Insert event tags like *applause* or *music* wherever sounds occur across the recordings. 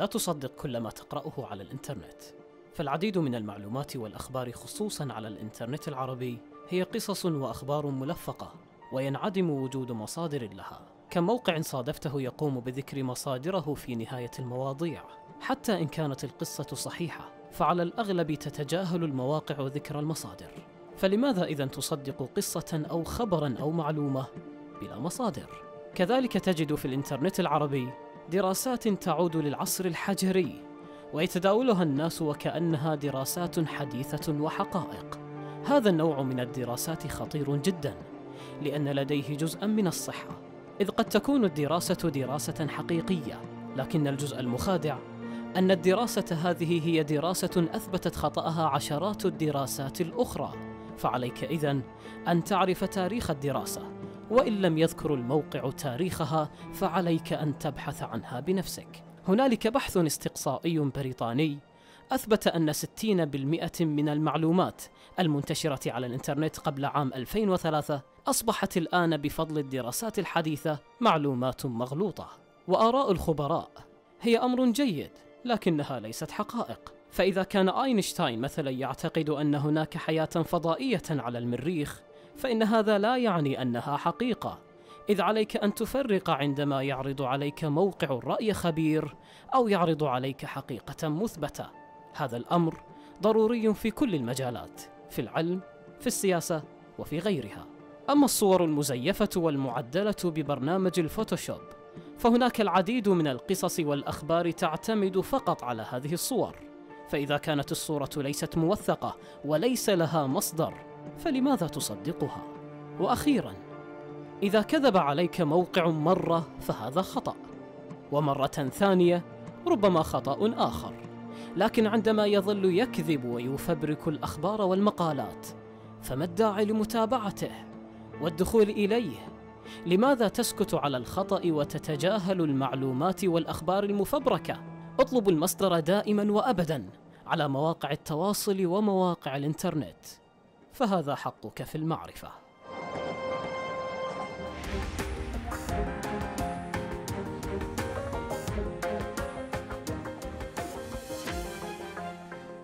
لا تصدق كل ما تقرأه على الإنترنت فالعديد من المعلومات والأخبار خصوصا على الإنترنت العربي هي قصص وأخبار ملفقة وينعدم وجود مصادر لها كم موقع صادفته يقوم بذكر مصادره في نهاية المواضيع حتى إن كانت القصة صحيحة فعلى الأغلب تتجاهل المواقع ذكر المصادر فلماذا إذا تصدق قصة أو خبرا أو معلومة بلا مصادر؟ كذلك تجد في الإنترنت العربي دراسات تعود للعصر الحجري ويتداولها الناس وكأنها دراسات حديثة وحقائق هذا النوع من الدراسات خطير جدا لأن لديه جزءا من الصحة إذ قد تكون الدراسة دراسة حقيقية لكن الجزء المخادع أن الدراسة هذه هي دراسة أثبتت خطأها عشرات الدراسات الأخرى فعليك إذن أن تعرف تاريخ الدراسة وإن لم يذكر الموقع تاريخها فعليك أن تبحث عنها بنفسك هنالك بحث استقصائي بريطاني أثبت أن 60% من المعلومات المنتشرة على الإنترنت قبل عام 2003 أصبحت الآن بفضل الدراسات الحديثة معلومات مغلوطة وآراء الخبراء هي أمر جيد لكنها ليست حقائق فإذا كان أينشتاين مثلا يعتقد أن هناك حياة فضائية على المريخ فإن هذا لا يعني أنها حقيقة إذ عليك أن تفرق عندما يعرض عليك موقع الرأي خبير أو يعرض عليك حقيقة مثبتة هذا الأمر ضروري في كل المجالات في العلم في السياسة وفي غيرها أما الصور المزيفة والمعدلة ببرنامج الفوتوشوب فهناك العديد من القصص والأخبار تعتمد فقط على هذه الصور فإذا كانت الصورة ليست موثقة وليس لها مصدر فلماذا تصدقها واخيرا اذا كذب عليك موقع مره فهذا خطا ومره ثانيه ربما خطا اخر لكن عندما يظل يكذب ويفبرك الاخبار والمقالات فما الداعي لمتابعته والدخول اليه لماذا تسكت على الخطا وتتجاهل المعلومات والاخبار المفبركه اطلب المصدر دائما وابدا على مواقع التواصل ومواقع الانترنت فهذا حقك في المعرفة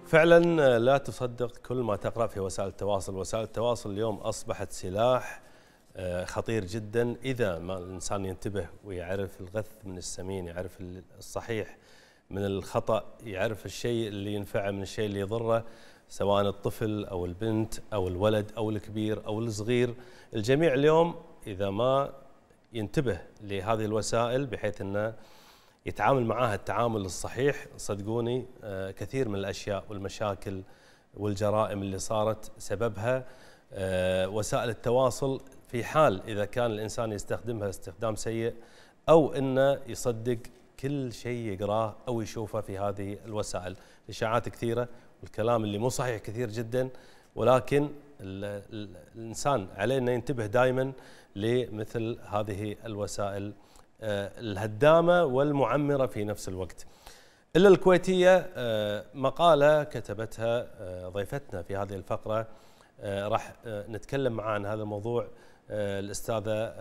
فعلا لا تصدق كل ما تقرا في وسائل التواصل، وسائل التواصل اليوم اصبحت سلاح آه، خطير جدا اذا ما الانسان ينتبه ويعرف الغث من السمين، يعرف الصحيح من الخطا، يعرف الشيء اللي ينفعه من الشيء اللي يضره، سواء الطفل أو البنت أو الولد أو الكبير أو الصغير الجميع اليوم إذا ما ينتبه لهذه الوسائل بحيث أنه يتعامل معاها التعامل الصحيح صدقوني آه، كثير من الأشياء والمشاكل والجرائم اللي صارت سببها آه، وسائل التواصل في حال إذا كان الإنسان يستخدمها استخدام سيء أو أنه يصدق كل شيء يقراه أو يشوفه في هذه الوسائل اشاعات كثيرة الكلام اللي مو صحيح كثير جدا ولكن الانسان عليه انه ينتبه دائما لمثل هذه الوسائل آه، الهدامه والمعمره في نفس الوقت. الا الكويتيه آه، مقاله كتبتها آه، ضيفتنا في هذه الفقره راح نتكلم معها عن هذا الموضوع الاستاذه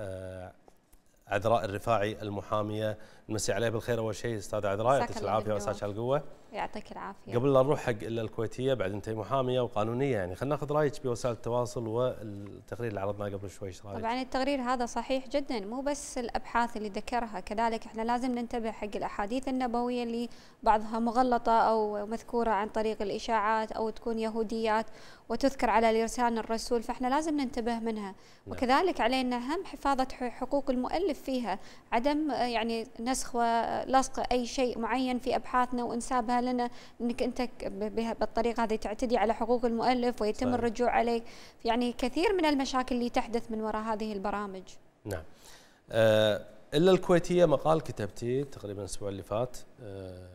عذراء الرفاعي المحاميه نمسي عليها بالخير اول شيء استاذه عذراء يعطيك العافيه على القوه. يعطيك العافيه قبل لا نروح حق الكويتيه بعد انت محاميه وقانونيه يعني خلينا ناخذ رايك بوسائل التواصل والتقرير اللي عرضناه قبل شوي ايش رايك؟ طبعا التقرير هذا صحيح جدا مو بس الابحاث اللي ذكرها كذلك احنا لازم ننتبه حق الاحاديث النبويه اللي بعضها مغلطه او مذكوره عن طريق الاشاعات او تكون يهوديات وتذكر على لسان الرسول فاحنا لازم ننتبه منها نعم. وكذلك علينا هم حفاظه حقوق المؤلف فيها عدم يعني نسخ ولصق اي شيء معين في ابحاثنا وانسابها لنا انك انت بالطريقه هذه تعتدي على حقوق المؤلف ويتم صحيح. الرجوع عليك يعني كثير من المشاكل اللي تحدث من وراء هذه البرامج نعم أه الا الكويتيه مقال كتبتي تقريبا الاسبوع اللي فات أه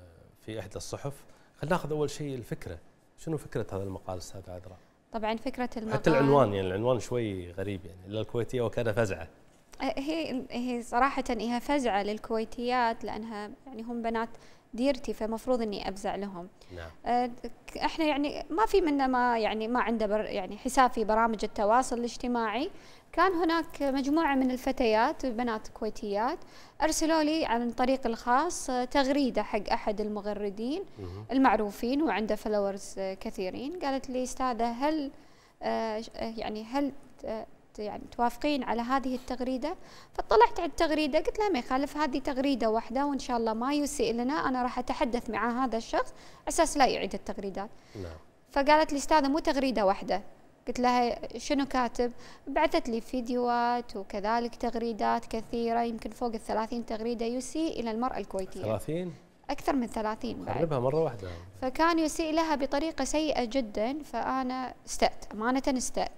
في احدى الصحف خلينا ناخذ اول شيء الفكره شنو فكره هذا المقال استاذ عذراء طبعا فكره المقال حتى العنوان يعني العنوان شوي غريب يعني الا الكويتيه وكان فزعه آه، هي هي صراحة هي فزعة للكويتيات لأنها يعني هم بنات ديرتي فمفروض اني ابزع لهم نعم. آه، احنا يعني ما في منا ما يعني ما عنده بر يعني حساب في برامج التواصل الاجتماعي كان هناك مجموعه من الفتيات بنات كويتيات ارسلوا لي عن طريق الخاص تغريده حق احد المغردين مه. المعروفين وعنده فلورز كثيرين قالت لي استاذه هل آه، يعني هل آه، يعني توافقين على هذه التغريده فطلعت على التغريده قلت لها ما يخالف هذه تغريده واحده وان شاء الله ما يسيء لنا انا راح اتحدث مع هذا الشخص اساس لا يعيد التغريدات نعم. فقالت لي استاذه مو تغريده واحده قلت لها شنو كاتب بعثت لي فيديوهات وكذلك تغريدات كثيرة يمكن فوق الثلاثين تغريدة يسيء إلى المرأة الكويتية ثلاثين؟ أكثر من ثلاثين بعد خربها مرة واحدة فكان يسيء لها بطريقة سيئة جدا فأنا استأت أمانة استأت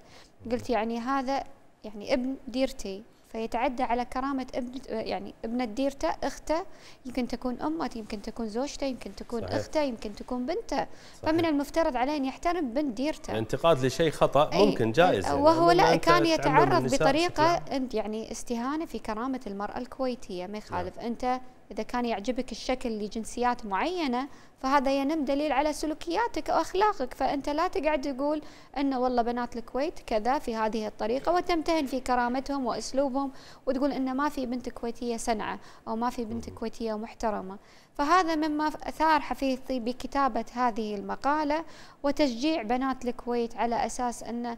قلت يعني هذا يعني ابن ديرتي فيتعدى على كرامة ابن يعني ابنة ديرته أخته يمكن تكون أمه يمكن تكون زوجته يمكن تكون صحيح. أخته يمكن تكون بنته صحيح. فمن المفترض عليه أن يحترم بنت ديرته انتقاد لشيء خطأ ممكن جائز يعني وهو لا كان يتعرض بطريقة يعني استهانة في كرامة المرأة الكويتية ما يخالف نعم. أنت إذا كان يعجبك الشكل لجنسيات معينة فهذا ينم دليل على سلوكياتك وأخلاقك فأنت لا تقعد تقول أنه والله بنات الكويت كذا في هذه الطريقة وتمتهن في كرامتهم وأسلوبهم وتقول أنه ما في بنت كويتية سنعة أو ما في بنت كويتية محترمة فهذا مما أثار حفيظتي بكتابة هذه المقالة وتشجيع بنات الكويت على أساس أن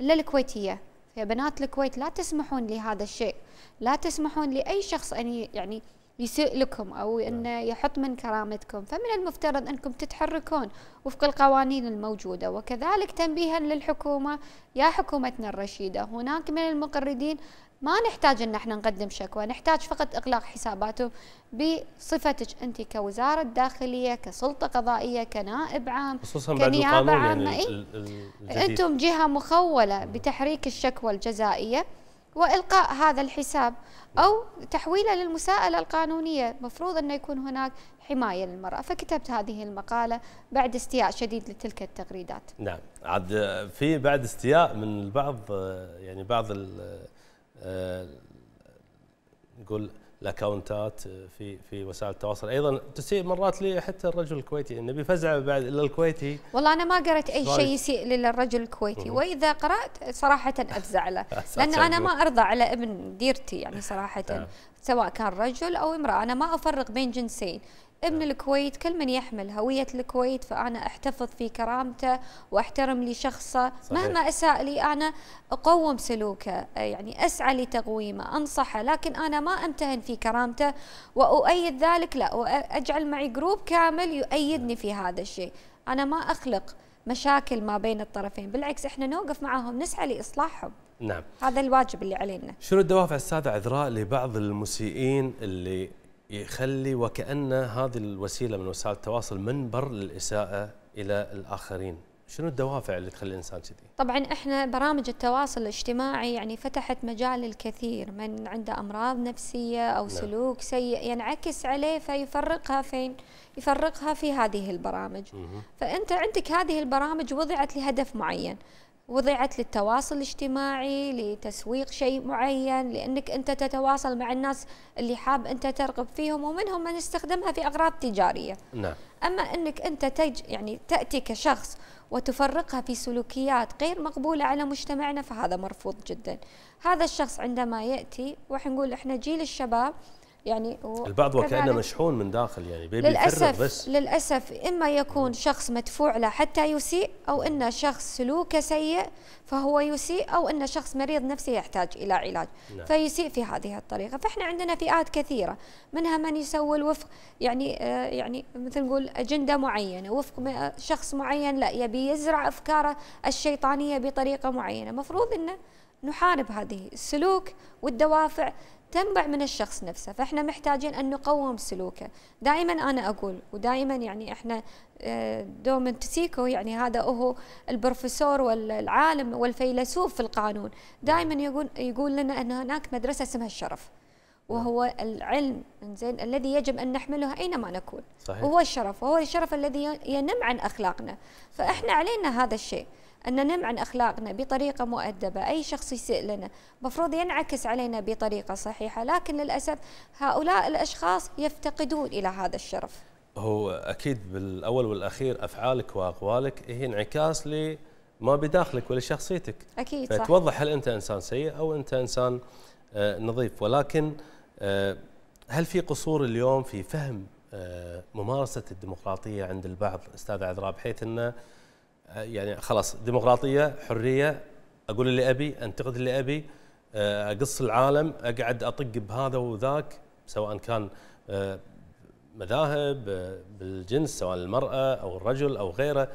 للكويتية يا بنات الكويت لا تسمحون لهذا الشيء لا تسمحون لأي شخص أن يعني يسيء لكم أو نعم. أنه يحط من كرامتكم فمن المفترض أنكم تتحركون وفق القوانين الموجودة وكذلك تنبيها للحكومة يا حكومتنا الرشيدة هناك من المقردين ما نحتاج أن احنا نقدم شكوى نحتاج فقط إغلاق حساباته بصفتك أنت كوزارة داخلية كسلطة قضائية كنائب عام خصوصا كنيابة يعني عامة يعني أنتم جهة مخولة نعم. بتحريك الشكوى الجزائية وإلقاء هذا الحساب أو تحويله للمساءلة القانونية مفروض أن يكون هناك حماية للمرأة فكتبت هذه المقالة بعد استياء شديد لتلك التغريدات نعم عاد في بعد استياء من البعض يعني بعض آه، نقول الاكونتات آه، في في وسائل التواصل ايضا تسيء مرات لي حتى الرجل الكويتي انه بفزعه بعد الا الكويتي والله انا ما قرأت اي شيء يسيء للرجل الكويتي واذا قرات صراحه افزع له *laughs* لان انا ما ارضى على ابن ديرتي يعني صراحه نعم. سواء كان رجل او امراه انا ما افرق بين جنسين ابن الكويت كل من يحمل هوية الكويت فأنا أحتفظ في كرامته وأحترم لي شخصه صحيح. مهما أساء لي أنا أقوم سلوكه يعني أسعى لتقويمه أنصحه لكن أنا ما أمتهن في كرامته وأؤيد ذلك لا وأجعل معي جروب كامل يؤيدني في هذا الشيء أنا ما أخلق مشاكل ما بين الطرفين بالعكس إحنا نوقف معهم نسعى لإصلاحهم نعم هذا الواجب اللي علينا شنو الدوافع السادة عذراء لبعض المسيئين اللي يخلي وكأن هذه الوسيلة من وسائل التواصل منبر للإساءة إلى الآخرين شنو الدوافع اللي تخلي الانسان كذي؟ طبعا احنا برامج التواصل الاجتماعي يعني فتحت مجال للكثير من عنده امراض نفسيه او نعم. سلوك سيء ينعكس عليه فيفرقها فين؟ يفرقها في هذه البرامج. مه. فانت عندك هذه البرامج وضعت لهدف معين، وضعت للتواصل الاجتماعي لتسويق شيء معين لأنك أنت تتواصل مع الناس اللي حاب أنت ترغب فيهم ومنهم من استخدمها في أغراض تجارية نعم. أما أنك أنت تج يعني تأتي كشخص وتفرقها في سلوكيات غير مقبولة على مجتمعنا فهذا مرفوض جدا هذا الشخص عندما يأتي وحنقول إحنا جيل الشباب يعني البعض وكأنه مشحون من داخل يعني بيبي للأسف بس للأسف إما يكون شخص مدفوع له حتى يسيء أو ان شخص سلوكه سيء فهو يسيء أو ان شخص مريض نفسي يحتاج إلى علاج نعم. فيسيء في هذه الطريقة فإحنا عندنا فئات كثيرة منها من يسوي وفق يعني آه يعني مثل نقول أجندة معينة وفق شخص معين لا يبي يزرع أفكاره الشيطانية بطريقة معينة مفروض إنه نحارب هذه السلوك والدوافع تنبع من الشخص نفسه فإحنا محتاجين أن نقوم سلوكه دائما أنا أقول ودائما يعني إحنا آه، دوم تسيكو يعني هذا هو البروفيسور والعالم والفيلسوف في القانون دائما يقول, يقول لنا أن هناك مدرسة اسمها الشرف وهو نعم. العلم زين الذي يجب ان نحمله اينما نكون صحيح. وهو الشرف وهو الشرف الذي ينم عن اخلاقنا فاحنا علينا هذا الشيء أن ننم عن أخلاقنا بطريقة مؤدبة أي شخص يسيء لنا مفروض ينعكس علينا بطريقة صحيحة لكن للأسف هؤلاء الأشخاص يفتقدون إلى هذا الشرف هو أكيد بالأول والأخير أفعالك وأقوالك هي انعكاس لما بداخلك ولشخصيتك أكيد صح فتوضح هل أنت إنسان سيء أو أنت إنسان آه، نظيف ولكن آه، هل في قصور اليوم في فهم آه، ممارسة الديمقراطية عند البعض أستاذ عذراء بحيث أنه آه، يعني خلاص ديمقراطيه حريه اقول اللي ابي انتقد اللي ابي آه، اقص العالم اقعد اطق بهذا وذاك سواء كان آه، مذاهب بالجنس سواء المراه او الرجل او غيره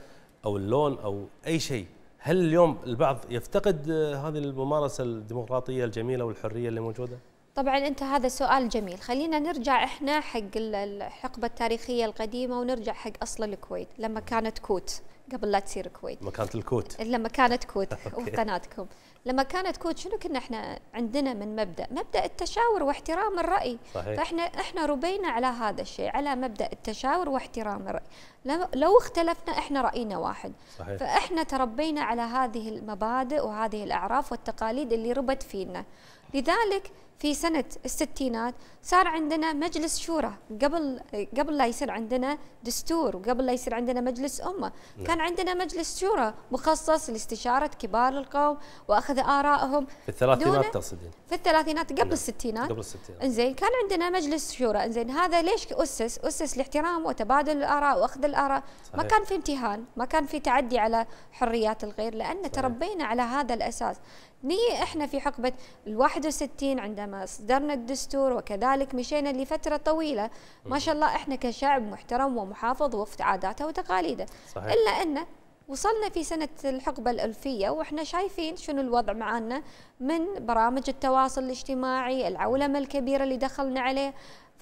او اللون او اي شيء هل اليوم البعض يفتقد هذه الممارسه الديمقراطيه الجميله والحريه اللي موجوده طبعا انت هذا سؤال جميل خلينا نرجع احنا حق الحقبه التاريخيه القديمه ونرجع حق اصل الكويت لما كانت كوت قبل لا تصير الكويت لما كانت الكوت *laughs* لما كانت كوت *laughs* وقناتكم لما كانت كوت شنو كنا احنا عندنا من مبدا مبدا التشاور واحترام الراي صحيح. فاحنا احنا ربينا على هذا الشيء على مبدا التشاور واحترام الراي لو اختلفنا احنا راينا واحد صحيح. فاحنا تربينا على هذه المبادئ وهذه الاعراف والتقاليد اللي ربت فينا لذلك في سنة الستينات صار عندنا مجلس شورى قبل قبل لا يصير عندنا دستور وقبل لا يصير عندنا مجلس أمة نعم. كان عندنا مجلس شورى مخصص لاستشارة كبار القوم وأخذ آرائهم في الثلاثينات تقصدين في الثلاثينات قبل نعم. الستينات قبل الستينات إنزين كان عندنا مجلس شورى إنزين هذا ليش أسس أسس لاحترام وتبادل الآراء وأخذ الآراء صحيح. ما كان في امتهان ما كان في تعدي على حريات الغير لأن صحيح. تربينا على هذا الأساس نيجي إحنا في حقبة ال 61 عندنا لما اصدرنا الدستور وكذلك مشينا لفترة طويلة ما شاء الله احنا كشعب محترم ومحافظ وفق عاداته وتقاليده صحيح. إلا أن وصلنا في سنة الحقبة الألفية وإحنا شايفين شنو الوضع معنا من برامج التواصل الاجتماعي العولمة الكبيرة اللي دخلنا عليه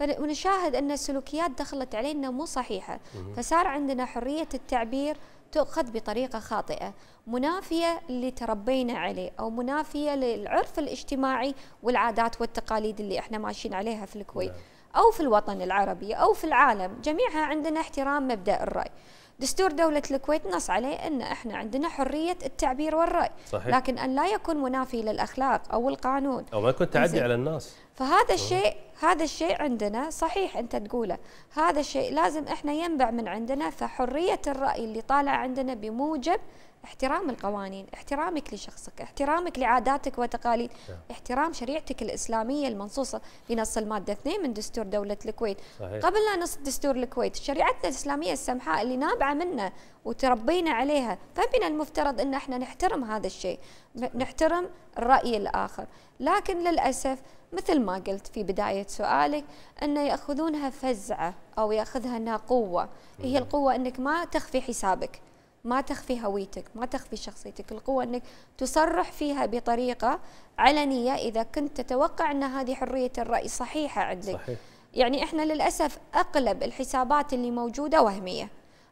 ونشاهد أن السلوكيات دخلت علينا مو صحيحة فصار عندنا حرية التعبير تؤخذ بطريقة خاطئة منافية اللي تربينا عليه أو منافية للعرف الاجتماعي والعادات والتقاليد اللي احنا ماشيين عليها في الكويت نعم. أو في الوطن العربي أو في العالم جميعها عندنا احترام مبدأ الرأي دستور دولة الكويت نص عليه أن إحنا عندنا حرية التعبير والرأي صحيح. لكن أن لا يكون منافي للأخلاق أو القانون أو ما يكون تعدي على الناس فهذا الشيء هذا الشيء عندنا صحيح انت تقوله هذا الشيء لازم احنا ينبع من عندنا فحريه الراي اللي طالعه عندنا بموجب احترام القوانين احترامك لشخصك احترامك لعاداتك وتقاليد احترام شريعتك الإسلامية المنصوصة في نص المادة 2 من دستور دولة الكويت صحيح. قبل لا نص دستور الكويت شريعتنا الإسلامية السمحاء اللي نابعة منا وتربينا عليها فمن المفترض أن احنا نحترم هذا الشيء نحترم الرأي الآخر لكن للأسف مثل ما قلت في بداية سؤالك أن يأخذونها فزعة أو يأخذها أنها قوة هي القوة أنك ما تخفي حسابك ما تخفي هويتك ما تخفي شخصيتك القوة أنك تصرح فيها بطريقة علنية إذا كنت تتوقع أن هذه حرية الرأي صحيحة عندك صحيح. يعني إحنا للأسف أغلب الحسابات اللي موجودة وهمية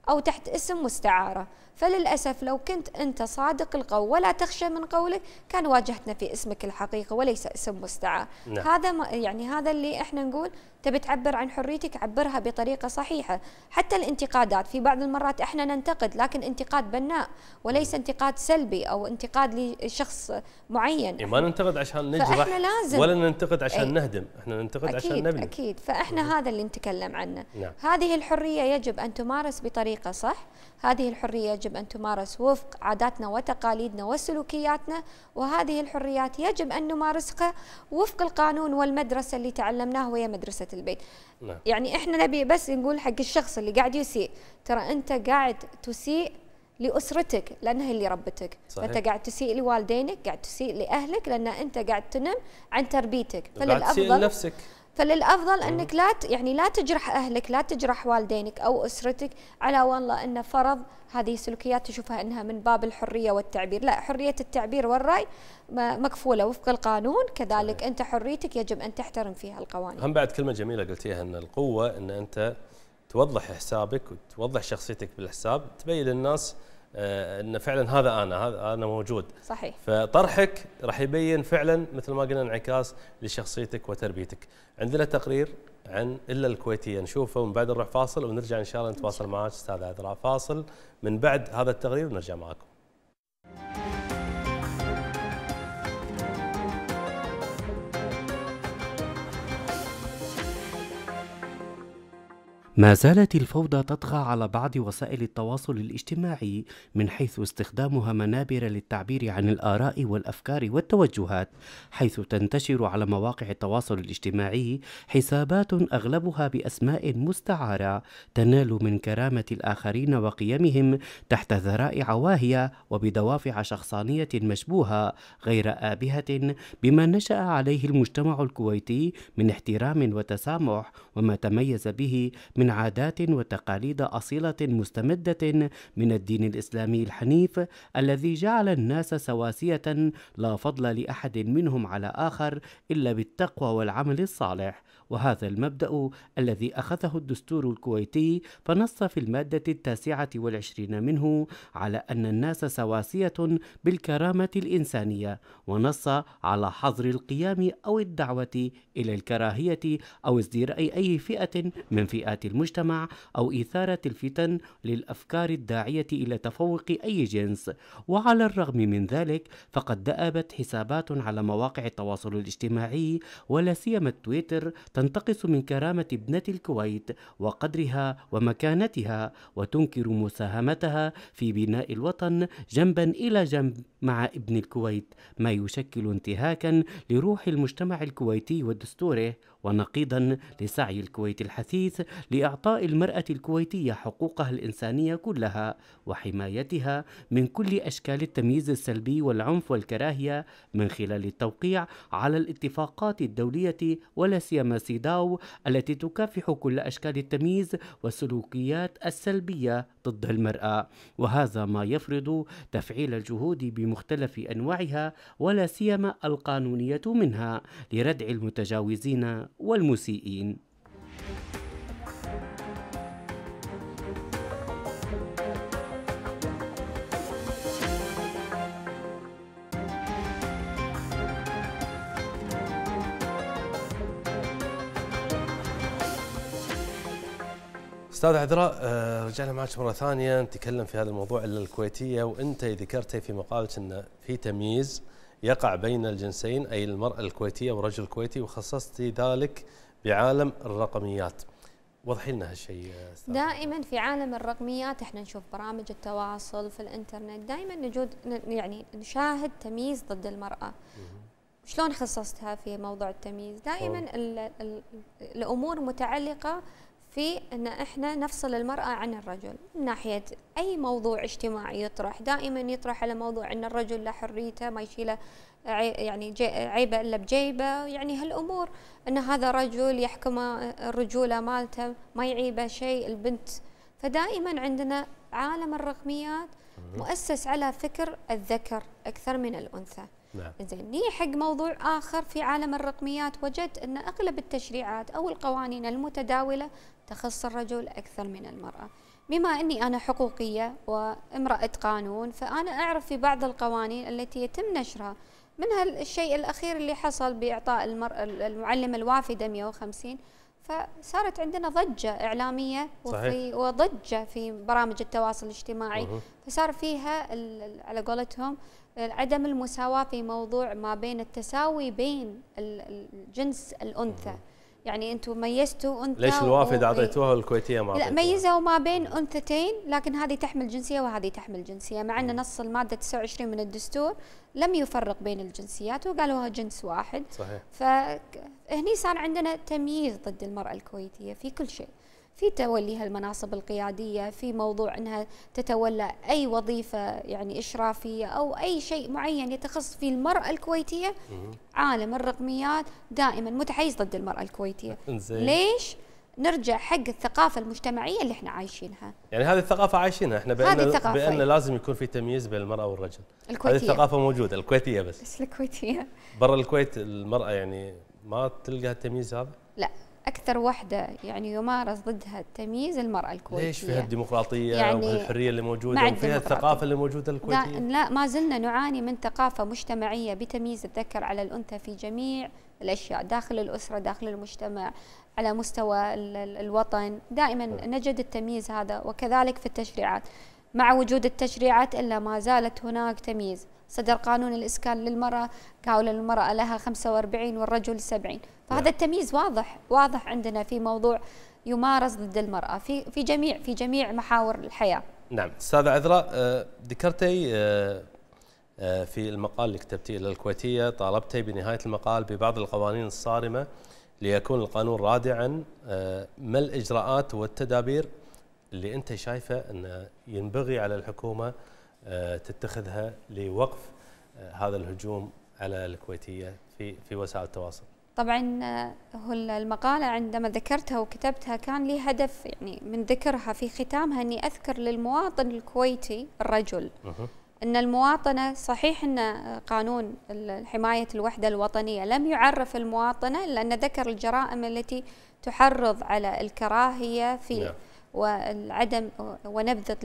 أو تحت اسم مستعارة فللأسف لو كنت أنت صادق القول ولا تخشى من قولك كان واجهتنا في اسمك الحقيقي وليس اسم مستعار نعم. هذا ما يعني هذا اللي احنا نقول تبي تعبر عن حريتك عبرها بطريقة صحيحة حتى الانتقادات في بعض المرات احنا ننتقد لكن انتقاد بناء وليس انتقاد سلبي أو انتقاد لشخص معين إيه، ما ننتقد عشان نجرح لازم ولا ننتقد عشان ايه نهدم احنا ننتقد أكيد عشان نبني أكيد فاحنا مم. هذا اللي نتكلم عنه نعم. هذه الحرية يجب أن تمارس بطريقة صح هذه الحرية يجب أن تمارس وفق عاداتنا وتقاليدنا وسلوكياتنا وهذه الحريات يجب أن نمارسها وفق القانون والمدرسة اللي تعلمناها وهي مدرسة البيت نعم. يعني إحنا نبي بس نقول حق الشخص اللي قاعد يسيء ترى أنت قاعد تسيء لاسرتك لانها اللي ربتك صحيح. فانت قاعد تسيء لوالدينك قاعد تسيء لاهلك لان انت قاعد تنم عن تربيتك فالافضل تسيء لنفسك فللافضل انك لا يعني لا تجرح اهلك لا تجرح والدينك او اسرتك على والله انه فرض هذه السلوكيات تشوفها انها من باب الحريه والتعبير، لا حريه التعبير والراي مكفوله وفق القانون، كذلك صحيح. انت حريتك يجب ان تحترم فيها القوانين. هم بعد كلمه جميله قلتيها ان القوه ان انت توضح حسابك وتوضح شخصيتك بالحساب، تبين للناس آه، ان فعلا هذا انا هذا انا موجود صحيح فطرحك راح يبين فعلا مثل ما قلنا انعكاس لشخصيتك وتربيتك عندنا تقرير عن الا الكويتيه نشوفه ومن بعد نروح فاصل ونرجع ان شاء الله نتواصل معك استاذ عذراء فاصل من بعد هذا التقرير نرجع معكم ما زالت الفوضى تطغى على بعض وسائل التواصل الاجتماعي من حيث استخدامها منابر للتعبير عن الآراء والأفكار والتوجهات حيث تنتشر على مواقع التواصل الاجتماعي حسابات أغلبها بأسماء مستعارة تنال من كرامة الآخرين وقيمهم تحت ذرائع واهية وبدوافع شخصانية مشبوهة غير آبهة بما نشأ عليه المجتمع الكويتي من احترام وتسامح وما تميز به من من عادات وتقاليد أصيلة مستمدة من الدين الإسلامي الحنيف الذي جعل الناس سواسية لا فضل لأحد منهم على آخر إلا بالتقوى والعمل الصالح وهذا المبدأ الذي أخذه الدستور الكويتي فنص في المادة التاسعة والعشرين منه على أن الناس سواسية بالكرامة الإنسانية ونص على حظر القيام أو الدعوة إلى الكراهية أو ازدراء أي فئة من فئات المجتمع أو إثارة الفتن للأفكار الداعية إلى تفوق أي جنس وعلى الرغم من ذلك فقد دأبت حسابات على مواقع التواصل الاجتماعي ولا سيما تويتر تنتقص من كرامة ابنة الكويت وقدرها ومكانتها وتنكر مساهمتها في بناء الوطن جنبا إلى جنب مع ابن الكويت ما يشكل انتهاكا لروح المجتمع الكويتي ودستوره ونقيضا لسعي الكويت الحثيث لاعطاء المراه الكويتيه حقوقها الانسانيه كلها وحمايتها من كل اشكال التمييز السلبي والعنف والكراهيه من خلال التوقيع على الاتفاقات الدوليه ولا سيما سيداو التي تكافح كل اشكال التمييز والسلوكيات السلبيه ضد المرأة وهذا ما يفرض تفعيل الجهود بمختلف أنواعها ولا سيما القانونية منها لردع المتجاوزين والمسيئين استاذ عذراء آه، رجعنا معك مره ثانيه نتكلم في هذا الموضوع الكويتيه وانت ذكرتي في مقالك ان في تمييز يقع بين الجنسين اي المراه الكويتيه والرجل الكويتي وخصصتي ذلك بعالم الرقميات. وضحي لنا هالشيء آه، دائما في عالم الرقميات احنا نشوف برامج التواصل في الانترنت دائما نجود يعني نشاهد تمييز ضد المراه. شلون خصصتها في موضوع التمييز؟ دائما الامور متعلقه في ان احنا نفصل المراه عن الرجل من ناحيه اي موضوع اجتماعي يطرح دائما يطرح على موضوع ان الرجل له حريته ما يشيله يعني عيبه الا بجيبه يعني هالامور ان هذا رجل يحكم الرجوله مالته ما يعيبه شيء البنت فدائما عندنا عالم الرقميات مؤسس على فكر الذكر اكثر من الانثى نعم. زين نيجي حق موضوع آخر في عالم الرقميات وجدت أن أغلب التشريعات أو القوانين المتداولة تخص الرجل أكثر من المرأة بما أني أنا حقوقية وامرأة قانون فأنا أعرف في بعض القوانين التي يتم نشرها منها الشيء الأخير اللي حصل بإعطاء المرأة المعلمة الوافدة 150 فصارت عندنا ضجة إعلامية صحيح. وضجة في برامج التواصل الاجتماعي فصار فيها على قولتهم عدم المساواة في موضوع ما بين التساوي بين الجنس الأنثى يعني انتم ميزتوا انثى ليش الوافد اعطيتوها والكويتيه ما لا ميزوا ما بين انثتين لكن هذه تحمل جنسيه وهذه تحمل جنسيه مع ان نص الماده 29 من الدستور لم يفرق بين الجنسيات وقالوا هو جنس واحد صحيح فهني صار عندنا تمييز ضد المراه الكويتيه في كل شيء في توليها المناصب القيادية في موضوع أنها تتولى أي وظيفة يعني إشرافية أو أي شيء معين يتخص في المرأة الكويتية عالم الرقميات دائما متحيز ضد المرأة الكويتية ليش؟ نرجع حق الثقافة المجتمعية اللي احنا عايشينها. يعني هذه الثقافة عايشينها احنا بأن الثقافة بأن لازم يكون في تمييز بين المرأة والرجل. الكويتية. هذه الثقافة موجودة الكويتية بس. بس الكويتية. برا الكويت المرأة يعني ما تلقى التمييز هذا؟ لا اكثر وحده يعني يمارس ضدها التمييز المراه الكويتيه ليش فيها الديمقراطيه يعني والحريه اللي موجوده وفيها الثقافه اللي موجوده الكويتيه لا ما زلنا نعاني من ثقافه مجتمعيه بتمييز الذكر على الانثى في جميع الاشياء داخل الاسره داخل المجتمع على مستوى الوطن دائما نعم. نجد التمييز هذا وكذلك في التشريعات مع وجود التشريعات إلا ما زالت هناك تمييز صدر قانون الإسكان للمرأة قالوا المرأة لها 45 والرجل 70 فهذا نعم. التمييز واضح واضح عندنا في موضوع يمارس ضد المرأة في في جميع في جميع محاور الحياة نعم استاذة عذراء آه، ذكرتي آه، آه، في المقال اللي كتبتيه إلى الكويتية طالبتي بنهاية المقال ببعض القوانين الصارمة ليكون القانون رادعا ما الإجراءات والتدابير اللي انت شايفه انه ينبغي على الحكومه آه، تتخذها لوقف آه، هذا الهجوم على الكويتيه في في وسائل التواصل؟ طبعا آه، هو المقاله عندما ذكرتها وكتبتها كان لي هدف يعني من ذكرها في ختامها اني اذكر للمواطن الكويتي الرجل ان المواطنه صحيح ان قانون حمايه الوحده الوطنيه لم يعرف المواطنه لان ذكر الجرائم التي تحرض على الكراهيه في yeah. نعم. والعدم ونبذة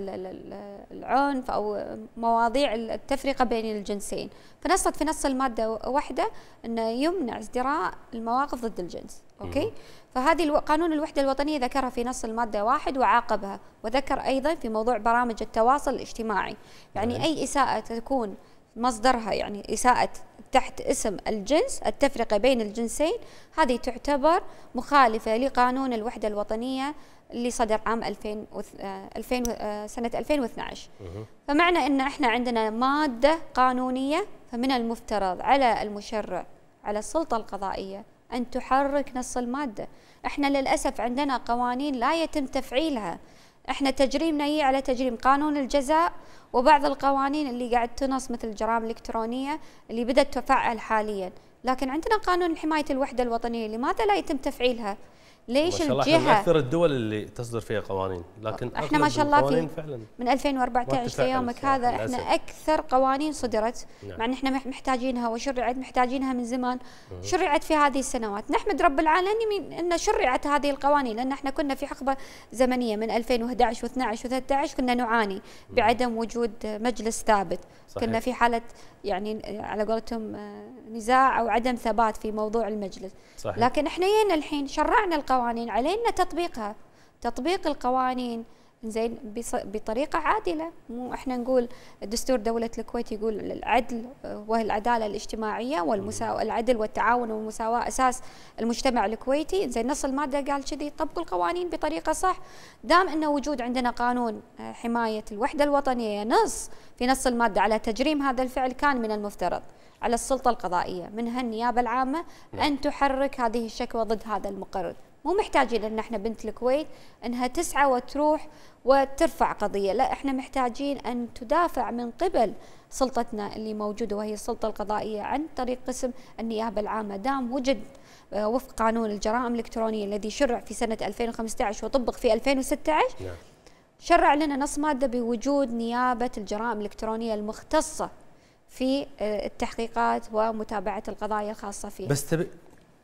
العنف أو مواضيع التفرقة بين الجنسين فنصت في نص المادة واحدة أنه يمنع ازدراء المواقف ضد الجنس أوكي فهذه قانون الوحدة الوطنية ذكرها في نص المادة واحد وعاقبها وذكر أيضا في موضوع برامج التواصل الاجتماعي يعني أي إساءة تكون مصدرها يعني إساءة تحت اسم الجنس التفرقة بين الجنسين هذه تعتبر مخالفة لقانون الوحدة الوطنية اللي صدر عام 2000 2000 آه، آه، سنه 2012 فمعنى ان احنا عندنا ماده قانونيه فمن المفترض على المشرع على السلطه القضائيه ان تحرك نص الماده احنا للاسف عندنا قوانين لا يتم تفعيلها احنا تجريمنا هي على تجريم قانون الجزاء وبعض القوانين اللي قاعد تنص مثل الجرائم الالكترونيه اللي بدات تفعل حاليا لكن عندنا قانون حمايه الوحده الوطنيه لماذا لا يتم تفعيلها ليش ما شاء الله الجهه من اكثر الدول اللي تصدر فيها قوانين لكن احنا ما شاء الله في فعلا من 2014 ليومك هذا احنا اكثر قوانين صدرت نعم. مع ان احنا محتاجينها وشرعت محتاجينها من زمان مم. شرعت في هذه السنوات نحمد رب العالمين ان شرعت هذه القوانين لان احنا كنا في حقبه زمنيه من 2011 و12 و13 كنا نعاني بعدم وجود مجلس ثابت صحيح. كنا في حاله يعني على قولتهم آه، نزاع او عدم ثبات في موضوع المجلس صحيح. لكن احنا جينا الحين شرعنا القوانين علينا تطبيقها تطبيق القوانين زين بطريقه عادله مو احنا نقول دستور دوله الكويت يقول العدل آه، والعدالة الاجتماعيه والمساواه العدل والتعاون والمساواه اساس المجتمع الكويتي زين نص الماده قال كذي طبقوا القوانين بطريقه صح دام انه وجود عندنا قانون آه، حمايه الوحده الوطنيه نص في نص الماده على تجريم هذا الفعل كان من المفترض على السلطه القضائيه منها النيابه العامه ان تحرك هذه الشكوى ضد هذا المقرر مو محتاجين ان احنا بنت الكويت انها تسعى وتروح وترفع قضيه، لا احنا محتاجين ان تدافع من قبل سلطتنا اللي موجوده وهي السلطه القضائيه عن طريق قسم النيابه العامه، دام وجد آه، وفق قانون الجرائم الالكترونيه الذي شرع في سنه 2015 وطبق في 2016 نعم. شرع لنا نص ماده بوجود نيابه الجرائم الالكترونيه المختصه في آه، التحقيقات ومتابعه القضايا الخاصه فيها. بس تبي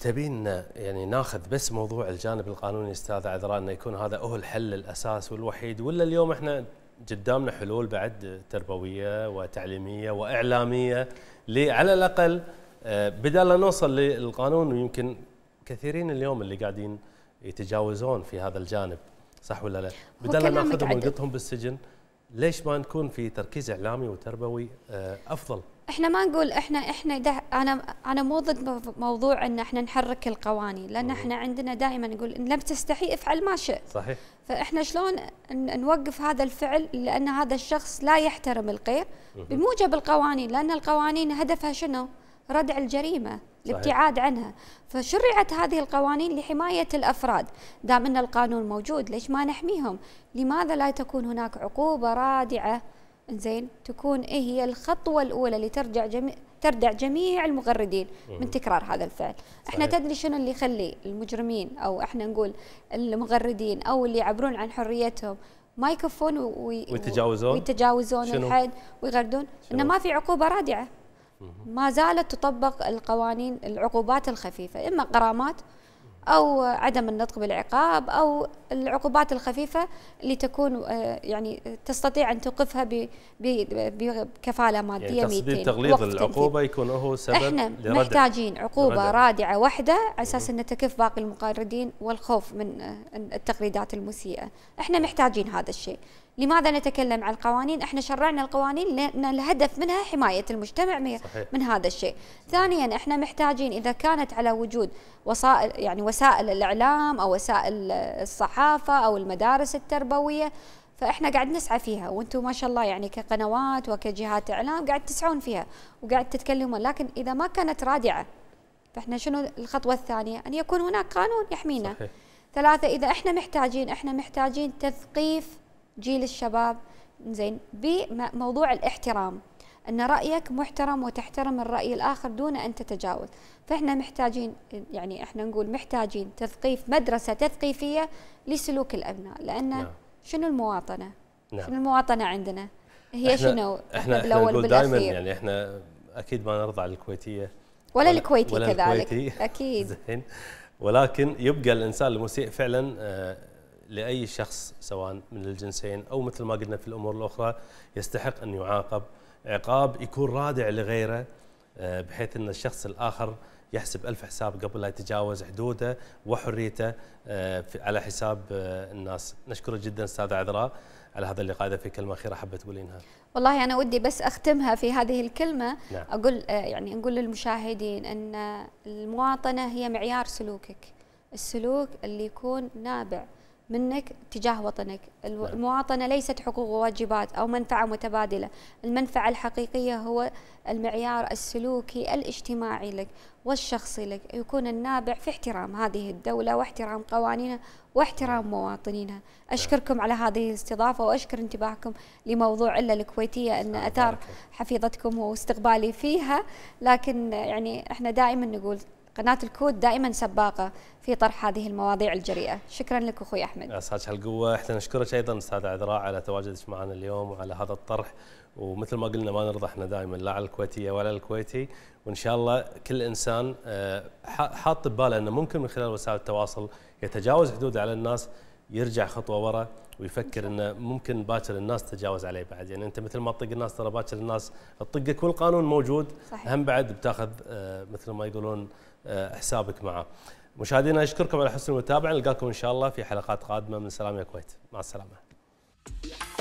تبين يعني ناخذ بس موضوع الجانب القانوني استاذ عذراء انه يكون هذا هو الحل الاساس والوحيد ولا اليوم احنا قدامنا حلول بعد تربويه وتعليميه واعلاميه على الاقل آه، بدل لا نوصل للقانون ويمكن كثيرين اليوم اللي قاعدين يتجاوزون في هذا الجانب صح ولا لا؟ بدل ناخذهم ونقطهم بالسجن ليش ما نكون في تركيز اعلامي وتربوي آه، افضل؟ احنا ما نقول احنا احنا ده انا انا مو ضد موضوع ان احنا نحرك القوانين لان احنا عندنا دائما نقول ان لم تستحي افعل ما شئت صحيح فاحنا شلون نوقف هذا الفعل لان هذا الشخص لا يحترم الغير بموجب القوانين لان القوانين هدفها شنو؟ ردع الجريمه الابتعاد عنها فشرعت هذه القوانين لحماية الأفراد دام أن القانون موجود ليش ما نحميهم لماذا لا تكون هناك عقوبة رادعة زين تكون ايه هي الخطوه الاولى اللي ترجع جميع تردع جميع المغردين من تكرار هذا الفعل صحيح. احنا تدري شنو اللي يخلي المجرمين او احنا نقول المغردين او اللي يعبرون عن حريتهم ما يكفون وي... ويتجاوزون ويتجاوزون شنو؟ الحد ويغردون شنو؟ انه ما في عقوبه رادعه ما زالت تطبق القوانين العقوبات الخفيفه اما غرامات أو عدم النطق بالعقاب أو العقوبات الخفيفة اللي تكون آه، يعني تستطيع أن توقفها بكفالة يعني مادية يعني 200 تغليظ العقوبة يكون هو سبب احنا لردع. محتاجين عقوبة لردع. رادعة واحدة على أساس أن تكف باقي المقررين والخوف من آه، التغريدات المسيئة احنا محتاجين هذا الشيء لماذا نتكلم عن القوانين احنا شرعنا القوانين لان الهدف منها حمايه المجتمع صحيح. من هذا الشيء ثانيا احنا محتاجين اذا كانت على وجود وسائل يعني وسائل الاعلام او وسائل الصحافه او المدارس التربويه فاحنا قاعد نسعى فيها وانتم ما شاء الله يعني كقنوات وكجهات اعلام قاعد تسعون فيها وقاعد تتكلمون لكن اذا ما كانت رادعه فاحنا شنو الخطوه الثانيه ان يكون هناك قانون يحمينا صحيح. ثلاثه اذا احنا محتاجين احنا محتاجين تثقيف جيل الشباب زين بموضوع الاحترام ان رايك محترم وتحترم الراي الاخر دون ان تتجاوز فاحنا محتاجين يعني احنا نقول محتاجين تثقيف مدرسه تثقيفيه لسلوك الابناء لان نعم. شنو المواطنه نعم. شنو المواطنه عندنا هي احنا شنو احنا, احنا بالاول دائما يعني احنا اكيد ما نرضى على الكويتيه ولا, ولا الكويتي ولا كذلك الكويتي. اكيد *laughs* زين ولكن يبقى الانسان المسيء فعلا آه لأي شخص سواء من الجنسين أو مثل ما قلنا في الأمور الأخرى يستحق أن يعاقب عقاب يكون رادع لغيره آه، بحيث أن الشخص الآخر يحسب ألف حساب قبل لا يتجاوز حدوده وحريته آه، على حساب آه، الناس نشكرك جدا أستاذ عذراء على هذا اللقاء اذا في كلمه اخيره حابه تقولينها والله انا ودي بس اختمها في هذه الكلمه نعم. اقول يعني نقول للمشاهدين ان المواطنه هي معيار سلوكك السلوك اللي يكون نابع منك تجاه وطنك نعم. المواطنة ليست حقوق وواجبات أو منفعة متبادلة المنفعة الحقيقية هو المعيار السلوكي الاجتماعي لك والشخصي لك يكون النابع في احترام هذه الدولة واحترام قوانينها واحترام مواطنينها أشكركم على هذه الاستضافة وأشكر انتباهكم لموضوع إلا الكويتية أن نعم، أثار حفيظتكم واستقبالي فيها لكن يعني احنا دائما نقول قناة الكود دائما سباقة في طرح هذه المواضيع الجريئة شكرا لك أخوي أحمد أسعد هالقوة إحنا نشكرك أيضا أستاذ عذراء على تواجدك معنا اليوم وعلى هذا الطرح ومثل ما قلنا ما نرضى احنا دائما لا على الكويتيه ولا الكويتي وان شاء الله كل انسان آه، حاط بباله انه ممكن من خلال وسائل التواصل يتجاوز حدوده على الناس يرجع خطوه ورا ويفكر انه ممكن باكر الناس تتجاوز عليه بعد يعني انت مثل ما تطق الناس ترى باكر الناس تطقك والقانون موجود صحيح. هم بعد بتاخذ آه، مثل ما يقولون آه، حسابك معه مشاهدينا اشكركم على حسن المتابعه نلقاكم ان شاء الله في حلقات قادمه من سلام يا كويت مع السلامه